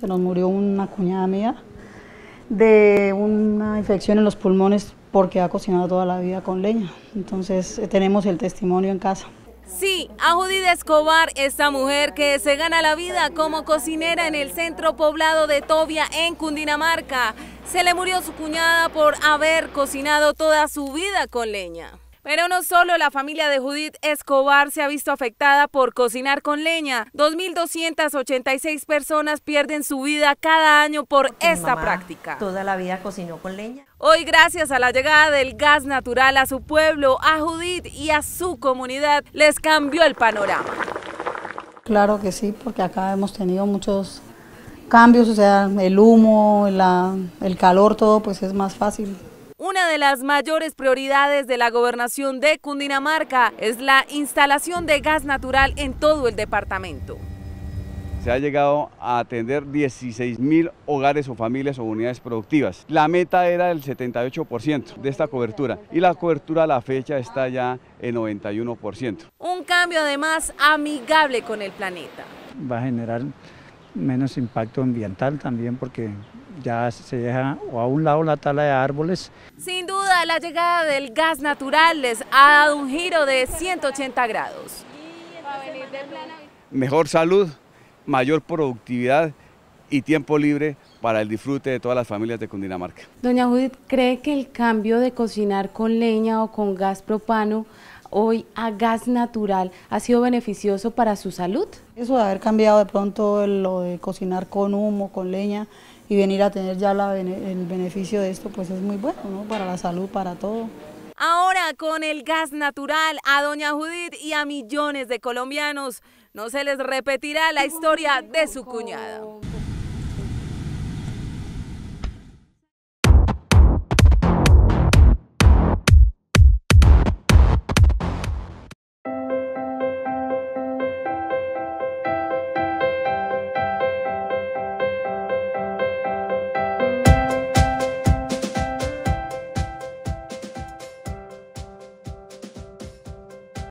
Se nos murió una cuñada mía de una infección en los pulmones porque ha cocinado toda la vida con leña. Entonces eh, tenemos el testimonio en casa. Sí, a Judith Escobar, esta mujer que se gana la vida como cocinera en el centro poblado de Tobia, en Cundinamarca, se le murió su cuñada por haber cocinado toda su vida con leña. Pero no solo la familia de Judith Escobar se ha visto afectada por cocinar con leña. 2.286 personas pierden su vida cada año por esta práctica. Toda la vida cocinó con leña. Hoy, gracias a la llegada del gas natural a su pueblo, a Judith y a su comunidad, les cambió el panorama. Claro que sí, porque acá hemos tenido muchos cambios, o sea, el humo, el calor, todo, pues es más fácil una de las mayores prioridades de la gobernación de Cundinamarca es la instalación de gas natural en todo el departamento. Se ha llegado a atender 16 mil hogares o familias o unidades productivas. La meta era el 78% de esta cobertura y la cobertura a la fecha está ya en 91%. Un cambio además amigable con el planeta. Va a generar menos impacto ambiental también porque ya se deja o a un lado la tala de árboles. Sin duda, la llegada del gas natural les ha dado un giro de 180 grados. Mejor salud, mayor productividad y tiempo libre para el disfrute de todas las familias de Cundinamarca. Doña Judith, ¿cree que el cambio de cocinar con leña o con gas propano hoy a gas natural ha sido beneficioso para su salud? Eso de haber cambiado de pronto lo de cocinar con humo, con leña y venir a tener ya el beneficio de esto, pues es muy bueno, ¿no? Para la salud, para todo. Ahora con el gas natural a doña Judith y a millones de colombianos no se les repetirá la historia de su cuñada.